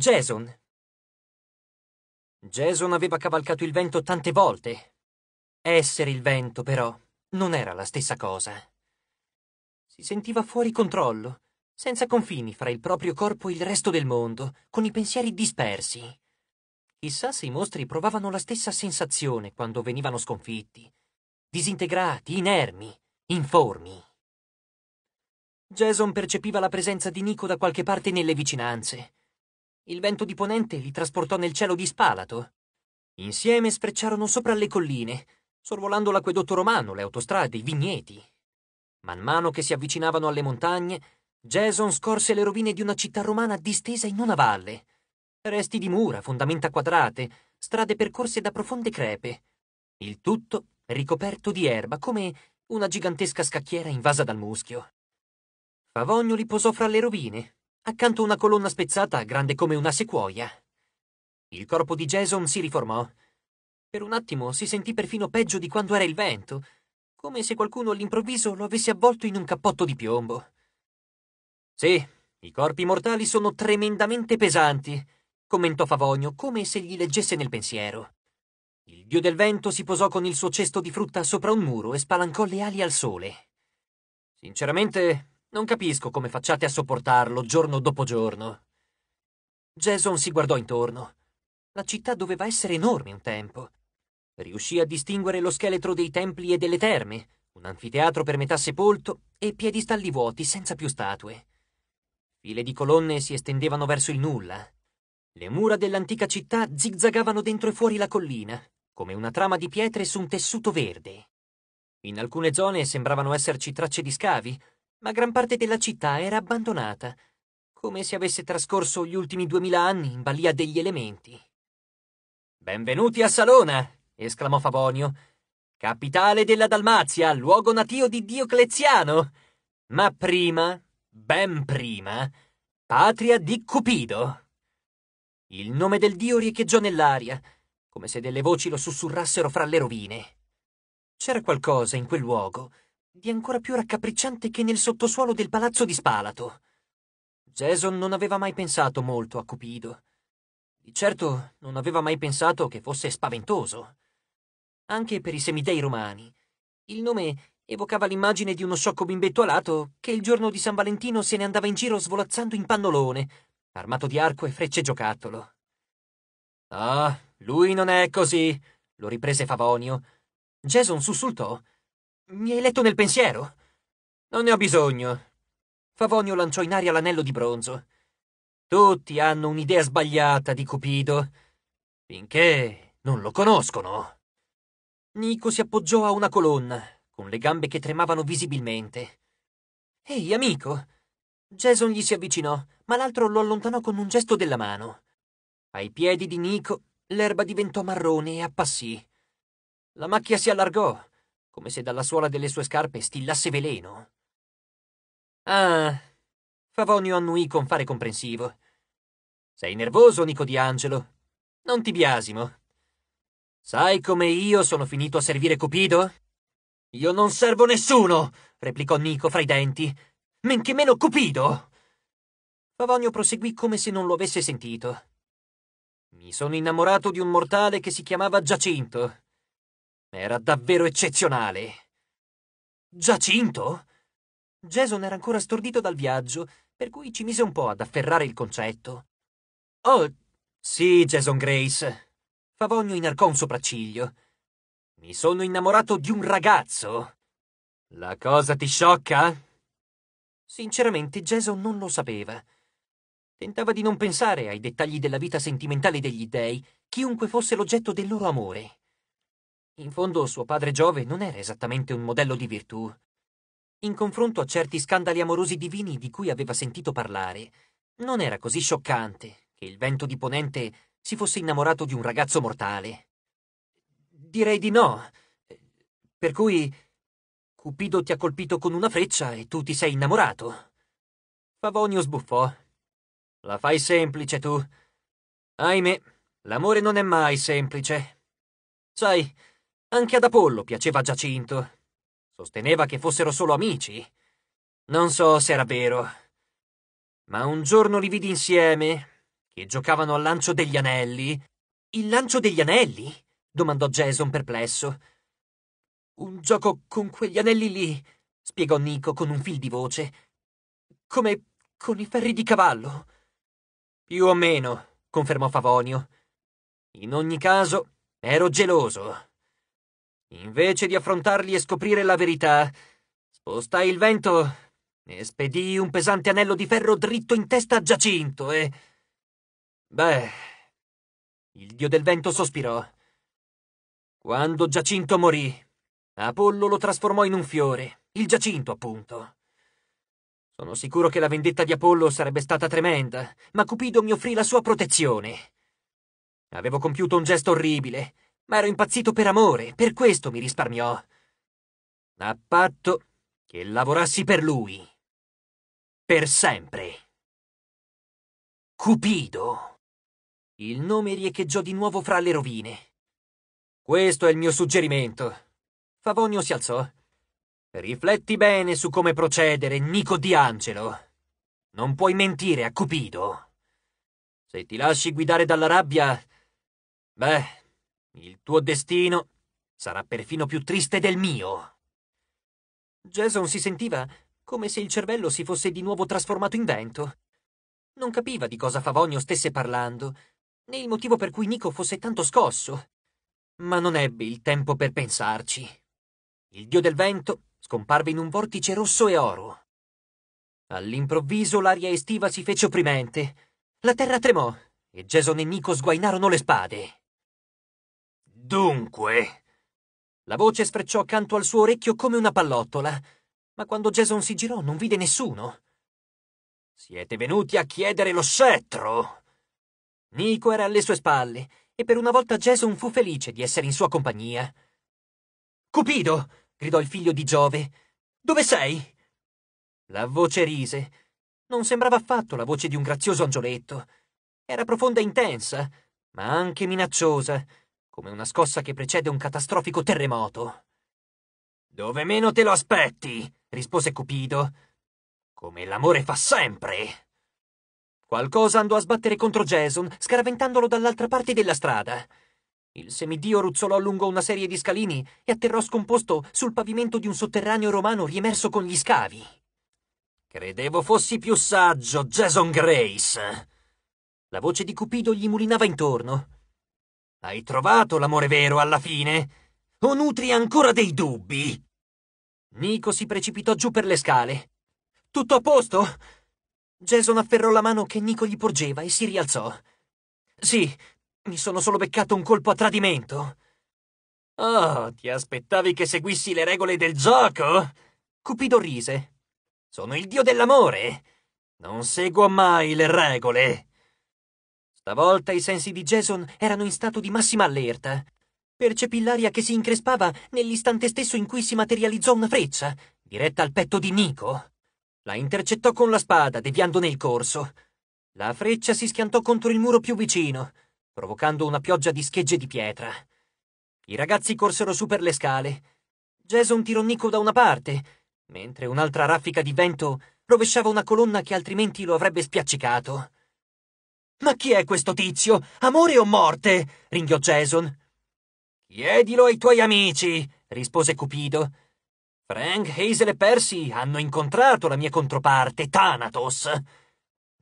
Jason. Jason aveva cavalcato il vento tante volte. Essere il vento, però, non era la stessa cosa. Si sentiva fuori controllo, senza confini fra il proprio corpo e il resto del mondo, con i pensieri dispersi. Chissà se i mostri provavano la stessa sensazione quando venivano sconfitti, disintegrati, inermi, informi. Jason percepiva la presenza di Nico da qualche parte nelle vicinanze il vento di ponente li trasportò nel cielo di Spalato. Insieme sfrecciarono sopra le colline, sorvolando l'acquedotto romano, le autostrade, i vigneti. Man mano che si avvicinavano alle montagne, Jason scorse le rovine di una città romana distesa in una valle. Resti di mura, fondamenta quadrate, strade percorse da profonde crepe. Il tutto ricoperto di erba, come una gigantesca scacchiera invasa dal muschio. Favogno li posò fra le rovine, accanto a una colonna spezzata grande come una sequoia. Il corpo di Jason si riformò. Per un attimo si sentì perfino peggio di quando era il vento, come se qualcuno all'improvviso lo avesse avvolto in un cappotto di piombo. Sì, i corpi mortali sono tremendamente pesanti, commentò Favonio, come se gli leggesse nel pensiero. Il dio del vento si posò con il suo cesto di frutta sopra un muro e spalancò le ali al sole. Sinceramente, non capisco come facciate a sopportarlo giorno dopo giorno. Jason si guardò intorno. La città doveva essere enorme un tempo. Riuscì a distinguere lo scheletro dei templi e delle terme, un anfiteatro per metà sepolto e piedistalli vuoti senza più statue. File di colonne si estendevano verso il nulla. Le mura dell'antica città zigzagavano dentro e fuori la collina, come una trama di pietre su un tessuto verde. In alcune zone sembravano esserci tracce di scavi, ma gran parte della città era abbandonata, come se avesse trascorso gli ultimi duemila anni in balia degli elementi. Benvenuti a Salona! esclamò Favonio, Capitale della Dalmazia, luogo natio di Diocleziano! Ma prima, ben prima, patria di Cupido! Il nome del dio riecheggiò nell'aria, come se delle voci lo sussurrassero fra le rovine. C'era qualcosa in quel luogo di ancora più raccapricciante che nel sottosuolo del palazzo di Spalato. Jason non aveva mai pensato molto a Cupido. Di certo non aveva mai pensato che fosse spaventoso. Anche per i semidei romani, il nome evocava l'immagine di uno sciocco bimbetto alato che il giorno di San Valentino se ne andava in giro svolazzando in pannolone, armato di arco e frecce giocattolo. Ah, lui non è così, lo riprese Favonio. Jason sussultò mi hai letto nel pensiero? Non ne ho bisogno. Favonio lanciò in aria l'anello di bronzo. Tutti hanno un'idea sbagliata di Cupido, finché non lo conoscono. Nico si appoggiò a una colonna, con le gambe che tremavano visibilmente. Ehi, amico! Jason gli si avvicinò, ma l'altro lo allontanò con un gesto della mano. Ai piedi di Nico l'erba diventò marrone e appassì. La macchia si allargò, come se dalla suola delle sue scarpe stillasse veleno. Ah, Favonio annuì con fare comprensivo. Sei nervoso, Nico di Angelo? Non ti biasimo. Sai come io sono finito a servire Cupido? Io non servo nessuno, replicò Nico fra i denti. Men che meno Cupido! Favonio proseguì come se non lo avesse sentito. Mi sono innamorato di un mortale che si chiamava Giacinto. Era davvero eccezionale. Giacinto? Jason era ancora stordito dal viaggio, per cui ci mise un po' ad afferrare il concetto. Oh, sì, Jason Grace. Favogno inarcò un sopracciglio. Mi sono innamorato di un ragazzo. La cosa ti sciocca? Sinceramente, Jason non lo sapeva. Tentava di non pensare ai dettagli della vita sentimentale degli dei, chiunque fosse l'oggetto del loro amore. In fondo suo padre Giove non era esattamente un modello di virtù. In confronto a certi scandali amorosi divini di cui aveva sentito parlare, non era così scioccante che il vento di Ponente si fosse innamorato di un ragazzo mortale. Direi di no. Per cui Cupido ti ha colpito con una freccia e tu ti sei innamorato. Favonio sbuffò. La fai semplice tu. Ahimè, l'amore non è mai semplice. Sai, anche ad Apollo piaceva Giacinto. Sosteneva che fossero solo amici. Non so se era vero. Ma un giorno li vidi insieme, che giocavano al lancio degli anelli. Il lancio degli anelli? domandò Jason perplesso. Un gioco con quegli anelli lì, spiegò Nico con un fil di voce. Come con i ferri di cavallo. Più o meno, confermò Favonio. In ogni caso, ero geloso. Invece di affrontarli e scoprire la verità, spostai il vento e spedii un pesante anello di ferro dritto in testa a Giacinto e... Beh, il dio del vento sospirò. Quando Giacinto morì, Apollo lo trasformò in un fiore, il Giacinto appunto. Sono sicuro che la vendetta di Apollo sarebbe stata tremenda, ma Cupido mi offrì la sua protezione. Avevo compiuto un gesto orribile, ma ero impazzito per amore, per questo mi risparmiò. A patto che lavorassi per lui. Per sempre. Cupido. Il nome riecheggiò di nuovo fra le rovine. Questo è il mio suggerimento. Favonio si alzò. Rifletti bene su come procedere, Nico Di Angelo. Non puoi mentire a Cupido. Se ti lasci guidare dalla rabbia... Beh, il tuo destino sarà perfino più triste del mio. Jason si sentiva come se il cervello si fosse di nuovo trasformato in vento. Non capiva di cosa Favonio stesse parlando, né il motivo per cui Nico fosse tanto scosso. Ma non ebbe il tempo per pensarci. Il dio del vento scomparve in un vortice rosso e oro. All'improvviso l'aria estiva si fece opprimente. La terra tremò e Jason e Nico sguainarono le spade. Dunque. La voce sfrecciò accanto al suo orecchio come una pallottola, ma quando Jason si girò non vide nessuno. Siete venuti a chiedere lo scettro? Nico era alle sue spalle e per una volta Jason fu felice di essere in sua compagnia. Cupido! gridò il figlio di Giove. Dove sei? La voce rise. Non sembrava affatto la voce di un grazioso angioletto. Era profonda e intensa, ma anche minacciosa, come una scossa che precede un catastrofico terremoto. Dove meno te lo aspetti, rispose Cupido, come l'amore fa sempre. Qualcosa andò a sbattere contro Jason, scaraventandolo dall'altra parte della strada. Il semidio ruzzolò lungo una serie di scalini e atterrò scomposto sul pavimento di un sotterraneo romano riemerso con gli scavi. Credevo fossi più saggio, Jason Grace. La voce di Cupido gli mulinava intorno. Hai trovato l'amore vero alla fine? O nutri ancora dei dubbi? Nico si precipitò giù per le scale. Tutto a posto? Jason afferrò la mano che Nico gli porgeva e si rialzò. Sì, mi sono solo beccato un colpo a tradimento. Oh, ti aspettavi che seguissi le regole del gioco? Cupido rise. Sono il dio dell'amore. Non seguo mai le regole. Stavolta i sensi di Jason erano in stato di massima allerta. Percepì l'aria che si increspava nell'istante stesso in cui si materializzò una freccia, diretta al petto di Nico. La intercettò con la spada, deviandone il corso. La freccia si schiantò contro il muro più vicino, provocando una pioggia di schegge di pietra. I ragazzi corsero su per le scale. Jason tirò Nico da una parte, mentre un'altra raffica di vento rovesciava una colonna che altrimenti lo avrebbe spiaccicato. Ma chi è questo tizio? Amore o morte? ringhiò Jason. Chiedilo ai tuoi amici, rispose Cupido. Frank, Hazel e Percy hanno incontrato la mia controparte, Thanatos.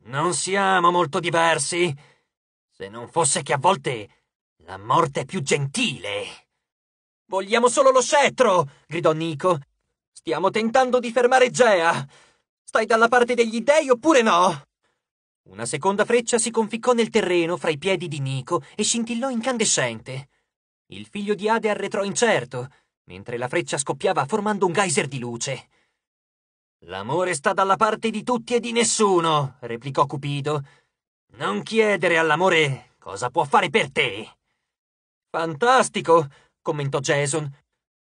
Non siamo molto diversi, se non fosse che a volte la morte è più gentile. Vogliamo solo lo scettro! gridò Nico. Stiamo tentando di fermare Gea. Stai dalla parte degli dei oppure no? Una seconda freccia si conficcò nel terreno fra i piedi di Nico e scintillò incandescente. Il figlio di Ade arretrò incerto, mentre la freccia scoppiava formando un geyser di luce. L'amore sta dalla parte di tutti e di nessuno, replicò Cupido. Non chiedere all'amore cosa può fare per te. Fantastico, commentò Jason.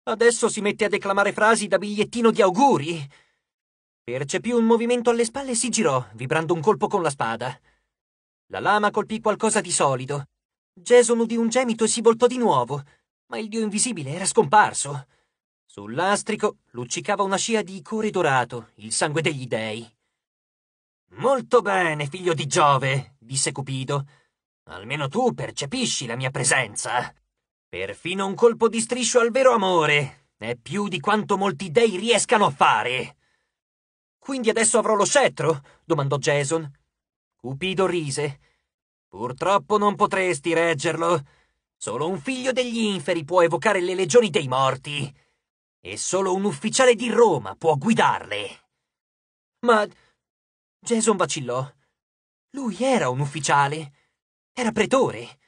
Adesso si mette a declamare frasi da bigliettino di auguri. Percepì un movimento alle spalle e si girò, vibrando un colpo con la spada. La lama colpì qualcosa di solido. Jason udì un gemito e si voltò di nuovo, ma il dio invisibile era scomparso. Sul lastrico luccicava una scia di core dorato, il sangue degli dei. Molto bene, figlio di Giove, disse Cupido. Almeno tu percepisci la mia presenza. Perfino un colpo di striscio al vero amore è più di quanto molti dei riescano a fare. Quindi adesso avrò lo scettro? domandò Jason. Cupido rise. Purtroppo non potresti reggerlo. Solo un figlio degli inferi può evocare le legioni dei morti. E solo un ufficiale di Roma può guidarle. Ma. Jason vacillò. Lui era un ufficiale. Era pretore.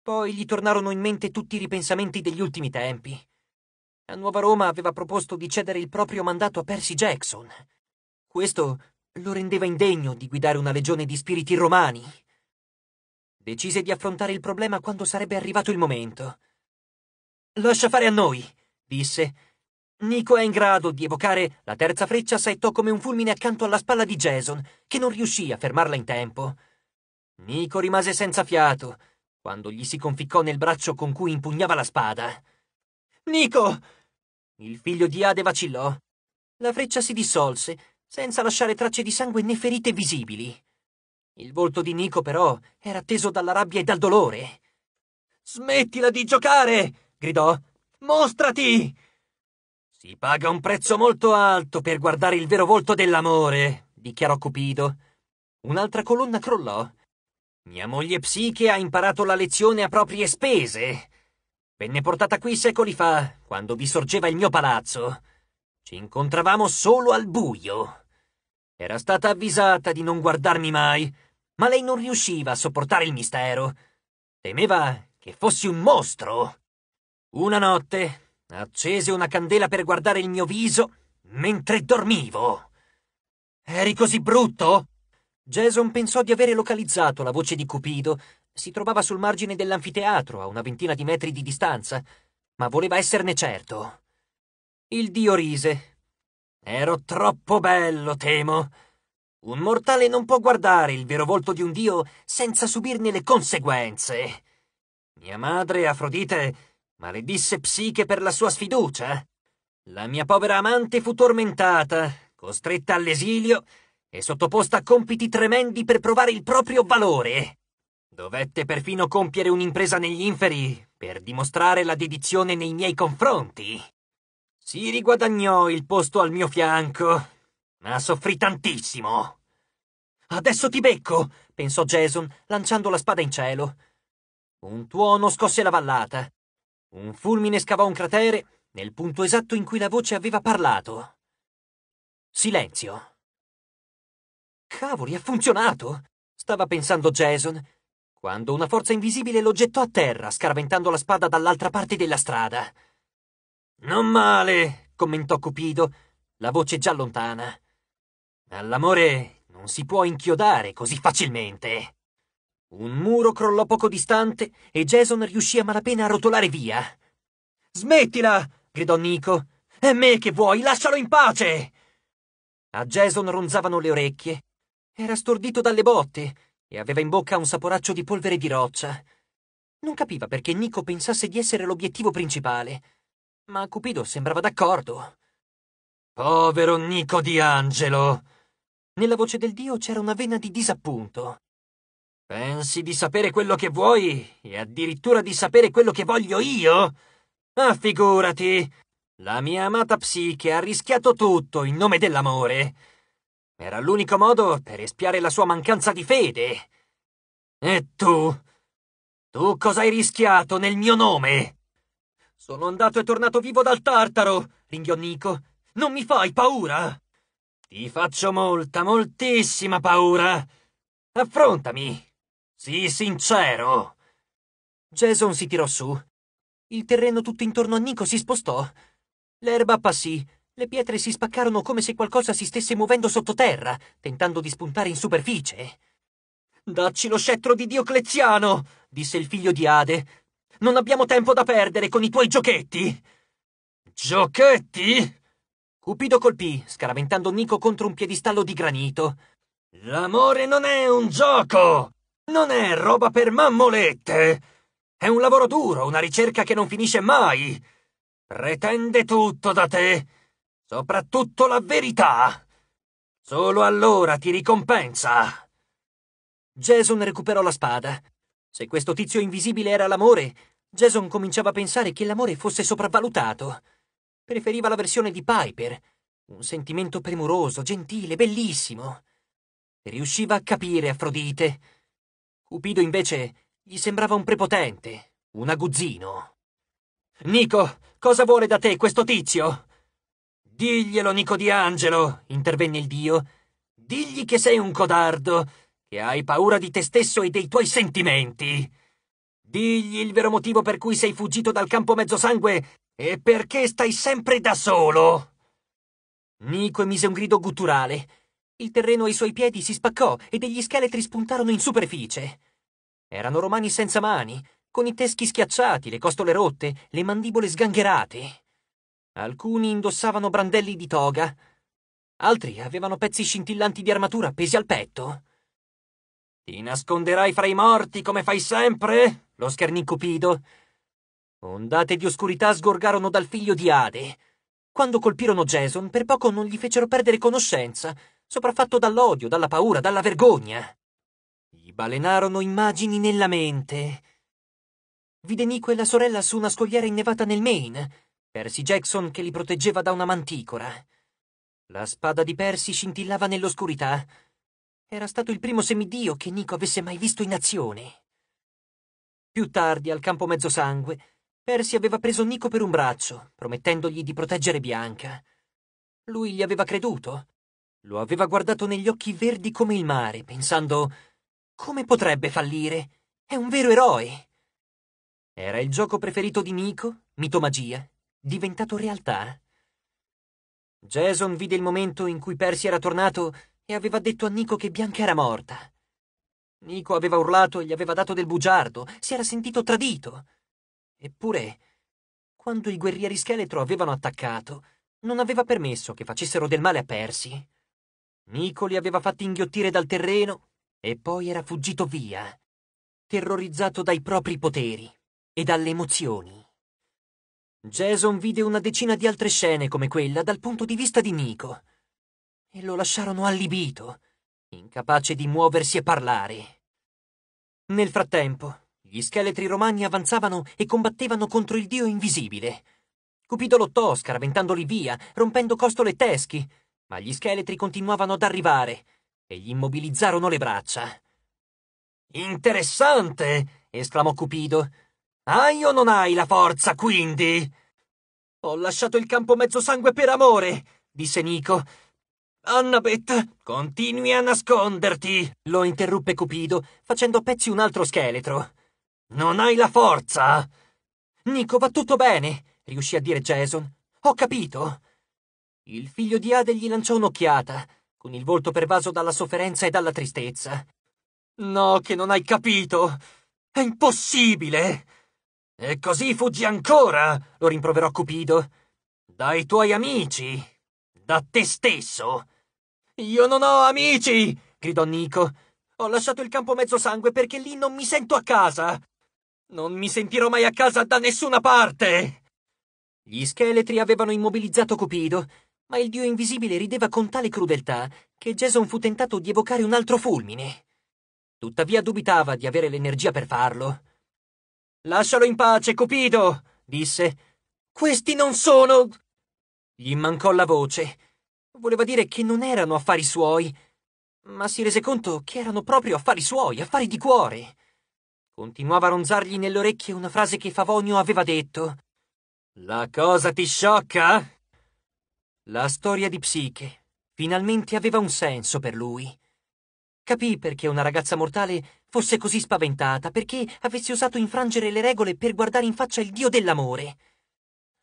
Poi gli tornarono in mente tutti i ripensamenti degli ultimi tempi. La Nuova Roma aveva proposto di cedere il proprio mandato a Percy Jackson. Questo lo rendeva indegno di guidare una legione di spiriti romani. Decise di affrontare il problema quando sarebbe arrivato il momento. Lascia fare a noi, disse. Nico è in grado di evocare la terza freccia saettò come un fulmine accanto alla spalla di Jason, che non riuscì a fermarla in tempo. Nico rimase senza fiato quando gli si conficcò nel braccio con cui impugnava la spada. Nico! Il figlio di Ade vacillò. La freccia si dissolse senza lasciare tracce di sangue né ferite visibili. Il volto di Nico, però, era teso dalla rabbia e dal dolore. Smettila di giocare! gridò. Mostrati! Si paga un prezzo molto alto per guardare il vero volto dell'amore, dichiarò Cupido. Un'altra colonna crollò. Mia moglie Psiche ha imparato la lezione a proprie spese. Venne portata qui secoli fa, quando vi sorgeva il mio palazzo. Ci incontravamo solo al buio. Era stata avvisata di non guardarmi mai, ma lei non riusciva a sopportare il mistero. Temeva che fossi un mostro. Una notte accese una candela per guardare il mio viso mentre dormivo. Eri così brutto? Jason pensò di avere localizzato la voce di Cupido. Si trovava sul margine dell'anfiteatro, a una ventina di metri di distanza, ma voleva esserne certo. Il dio rise Ero troppo bello, temo. Un mortale non può guardare il vero volto di un dio senza subirne le conseguenze. Mia madre, Afrodite, maledisse Psiche per la sua sfiducia. La mia povera amante fu tormentata, costretta all'esilio e sottoposta a compiti tremendi per provare il proprio valore. Dovette perfino compiere un'impresa negli inferi per dimostrare la dedizione nei miei confronti. Si riguadagnò il posto al mio fianco, ma soffrì tantissimo. Adesso ti becco, pensò Jason, lanciando la spada in cielo. Un tuono scosse la vallata. Un fulmine scavò un cratere nel punto esatto in cui la voce aveva parlato. Silenzio. Cavoli, ha funzionato! stava pensando Jason, quando una forza invisibile lo gettò a terra, scaraventando la spada dall'altra parte della strada. Non male, commentò Cupido, la voce già lontana. All'amore non si può inchiodare così facilmente. Un muro crollò poco distante e Jason riuscì a malapena a rotolare via. Smettila! gridò Nico. È me che vuoi, lascialo in pace! A Jason ronzavano le orecchie. Era stordito dalle botte e aveva in bocca un saporaccio di polvere di roccia. Non capiva perché Nico pensasse di essere l'obiettivo principale ma Cupido sembrava d'accordo. Povero Nico di Angelo! Nella voce del dio c'era una vena di disappunto. Pensi di sapere quello che vuoi e addirittura di sapere quello che voglio io? Ma figurati! La mia amata psiche ha rischiato tutto in nome dell'amore. Era l'unico modo per espiare la sua mancanza di fede. E tu? Tu cosa hai rischiato nel mio nome? Sono andato e tornato vivo dal Tartaro, ringhiò Nico. Non mi fai paura? Ti faccio molta, moltissima paura. Affrontami. Sii sincero. Jason si tirò su. Il terreno tutto intorno a Nico si spostò. L'erba appassì, le pietre si spaccarono come se qualcosa si stesse muovendo sottoterra, tentando di spuntare in superficie. Dacci lo scettro di Diocleziano! disse il figlio di Ade, non abbiamo tempo da perdere con i tuoi giochetti! Giochetti? Cupido colpì, scaraventando Nico contro un piedistallo di granito. L'amore non è un gioco! Non è roba per mammolette! È un lavoro duro, una ricerca che non finisce mai! Pretende tutto da te, soprattutto la verità! Solo allora ti ricompensa! Jason recuperò la spada. Se questo tizio invisibile era l'amore, Jason cominciava a pensare che l'amore fosse sopravvalutato. Preferiva la versione di Piper, un sentimento premuroso, gentile, bellissimo. Riusciva a capire Afrodite. Cupido invece gli sembrava un prepotente, un aguzzino. Nico, cosa vuole da te questo tizio? Diglielo, Nico di Angelo, intervenne il dio. Digli che sei un codardo, che hai paura di te stesso e dei tuoi sentimenti. Digli il vero motivo per cui sei fuggito dal campo mezzosangue e perché stai sempre da solo. Nico emise un grido gutturale. Il terreno ai suoi piedi si spaccò e degli scheletri spuntarono in superficie. Erano romani senza mani, con i teschi schiacciati, le costole rotte, le mandibole sgangherate. Alcuni indossavano brandelli di toga, altri avevano pezzi scintillanti di armatura appesi al petto. Ti nasconderai fra i morti come fai sempre? lo schernì Cupido. Ondate di oscurità sgorgarono dal figlio di Ade. Quando colpirono Jason, per poco non gli fecero perdere conoscenza, sopraffatto dall'odio, dalla paura, dalla vergogna. Gli balenarono immagini nella mente. Vide Nico e la sorella su una scogliera innevata nel Maine, Percy Jackson che li proteggeva da una manticora. La spada di Percy scintillava nell'oscurità. Era stato il primo semidio che Nico avesse mai visto in azione. Più tardi, al campo Mezzosangue, Percy aveva preso Nico per un braccio, promettendogli di proteggere Bianca. Lui gli aveva creduto. Lo aveva guardato negli occhi verdi come il mare, pensando come potrebbe fallire? È un vero eroe. Era il gioco preferito di Nico, mitomagia, diventato realtà. Jason vide il momento in cui Percy era tornato e aveva detto a Nico che Bianca era morta. Nico aveva urlato e gli aveva dato del bugiardo, si era sentito tradito. Eppure, quando i guerrieri scheletro avevano attaccato, non aveva permesso che facessero del male a Persi. Nico li aveva fatti inghiottire dal terreno e poi era fuggito via, terrorizzato dai propri poteri e dalle emozioni. Jason vide una decina di altre scene come quella dal punto di vista di Nico e lo lasciarono allibito, incapace di muoversi e parlare. Nel frattempo, gli scheletri romani avanzavano e combattevano contro il dio invisibile. Cupido lottò, scaraventandoli via, rompendo costole e teschi, ma gli scheletri continuavano ad arrivare e gli immobilizzarono le braccia. Interessante! esclamò Cupido. Hai ah, o non hai la forza, quindi? Ho lasciato il campo mezzo sangue per amore, disse Nico, Annabetta, continui a nasconderti! lo interruppe Cupido, facendo a pezzi un altro scheletro. Non hai la forza! Nico, va tutto bene! riuscì a dire Jason. Ho capito! Il figlio di Ade gli lanciò un'occhiata, con il volto pervaso dalla sofferenza e dalla tristezza. No, che non hai capito! È impossibile! E così fuggi ancora! lo rimproverò Cupido. Dai tuoi amici! Da te stesso! Io non ho amici! gridò Nico. Ho lasciato il campo mezzo sangue perché lì non mi sento a casa. Non mi sentirò mai a casa da nessuna parte! Gli scheletri avevano immobilizzato Cupido, ma il dio invisibile rideva con tale crudeltà che Jason fu tentato di evocare un altro fulmine. Tuttavia dubitava di avere l'energia per farlo. Lascialo in pace, Cupido! disse. Questi non sono. Gli mancò la voce Voleva dire che non erano affari suoi, ma si rese conto che erano proprio affari suoi, affari di cuore. Continuava a ronzargli nelle orecchie una frase che Favonio aveva detto. La cosa ti sciocca? La storia di Psiche finalmente aveva un senso per lui. Capì perché una ragazza mortale fosse così spaventata, perché avesse osato infrangere le regole per guardare in faccia il dio dell'amore.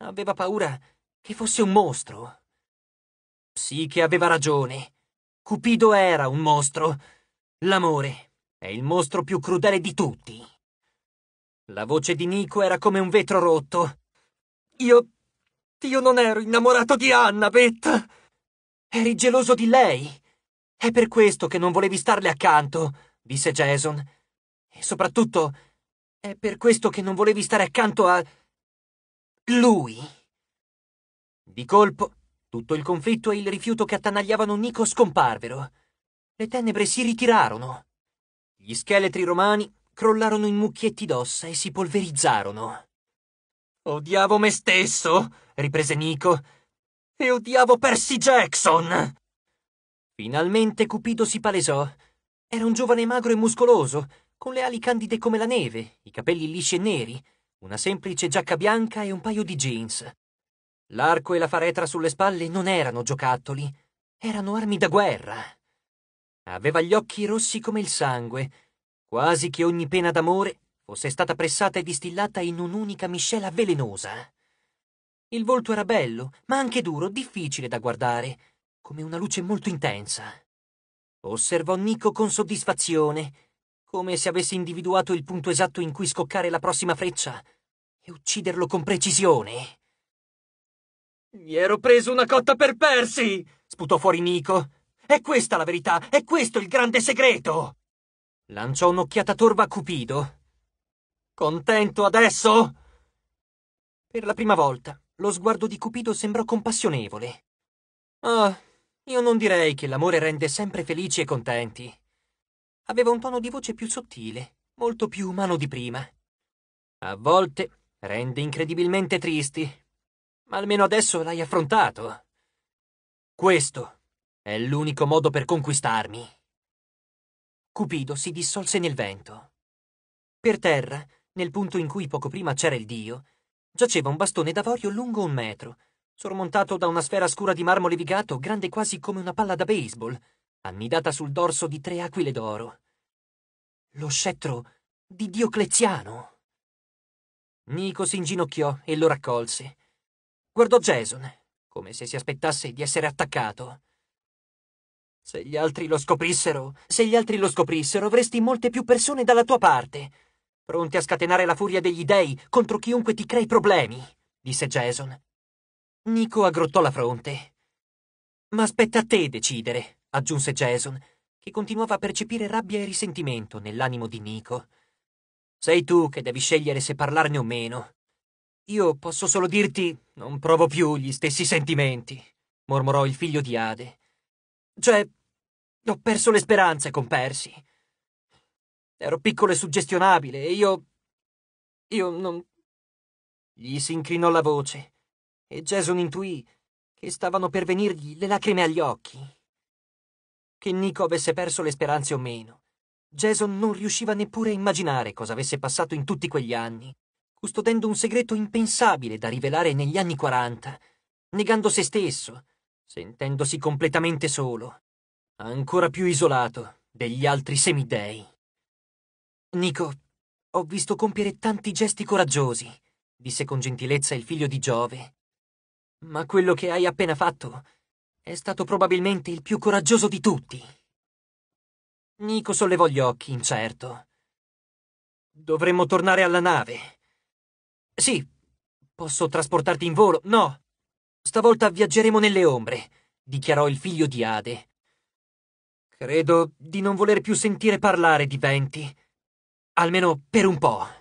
Aveva paura che fosse un mostro, sì che aveva ragione. Cupido era un mostro. L'amore è il mostro più crudele di tutti. La voce di Nico era come un vetro rotto. Io... io non ero innamorato di Anna, Betta. Eri geloso di lei. È per questo che non volevi starle accanto, disse Jason. E soprattutto, è per questo che non volevi stare accanto a... lui. Di colpo tutto il conflitto e il rifiuto che attanagliavano Nico scomparvero. Le tenebre si ritirarono. Gli scheletri romani crollarono in mucchietti d'ossa e si polverizzarono. Odiavo me stesso, riprese Nico, e odiavo Percy Jackson. Finalmente Cupido si palesò. Era un giovane magro e muscoloso, con le ali candide come la neve, i capelli lisci e neri, una semplice giacca bianca e un paio di jeans. L'arco e la faretra sulle spalle non erano giocattoli, erano armi da guerra. Aveva gli occhi rossi come il sangue, quasi che ogni pena d'amore fosse stata pressata e distillata in un'unica miscela velenosa. Il volto era bello, ma anche duro, difficile da guardare, come una luce molto intensa. Osservò Nico con soddisfazione, come se avesse individuato il punto esatto in cui scoccare la prossima freccia e ucciderlo con precisione. Mi ero preso una cotta per persi! sputò fuori Nico. È questa la verità, è questo il grande segreto! Lanciò un'occhiata torva a Cupido. Contento adesso? Per la prima volta, lo sguardo di Cupido sembrò compassionevole. Ah, oh, io non direi che l'amore rende sempre felici e contenti. Aveva un tono di voce più sottile, molto più umano di prima. A volte rende incredibilmente tristi, ma almeno adesso l'hai affrontato. Questo è l'unico modo per conquistarmi. Cupido si dissolse nel vento. Per terra, nel punto in cui poco prima c'era il dio, giaceva un bastone d'avorio lungo un metro, sormontato da una sfera scura di marmo levigato grande quasi come una palla da baseball, annidata sul dorso di tre aquile d'oro. Lo scettro di Diocleziano. Nico si inginocchiò e lo raccolse, Guardò Jason, come se si aspettasse di essere attaccato. Se gli altri lo scoprissero, se gli altri lo scoprissero, avresti molte più persone dalla tua parte, pronte a scatenare la furia degli dei contro chiunque ti crei problemi, disse Jason. Nico aggrottò la fronte. Ma aspetta a te decidere, aggiunse Jason, che continuava a percepire rabbia e risentimento nell'animo di Nico. Sei tu che devi scegliere se parlarne o meno. Io posso solo dirti non provo più gli stessi sentimenti, mormorò il figlio di Ade. Cioè, ho perso le speranze con Persi. Ero piccolo e suggestionabile e io... Io non... Gli si incrinò la voce e Jason intuì che stavano per venirgli le lacrime agli occhi. Che Nico avesse perso le speranze o meno. Jason non riusciva neppure a immaginare cosa avesse passato in tutti quegli anni custodendo un segreto impensabile da rivelare negli anni 40, negando se stesso, sentendosi completamente solo, ancora più isolato degli altri semidei. Nico, ho visto compiere tanti gesti coraggiosi, disse con gentilezza il figlio di Giove. Ma quello che hai appena fatto è stato probabilmente il più coraggioso di tutti. Nico sollevò gli occhi, incerto. Dovremmo tornare alla nave, sì, posso trasportarti in volo. No, stavolta viaggeremo nelle ombre, dichiarò il figlio di Ade. Credo di non voler più sentire parlare di venti. Almeno per un po'.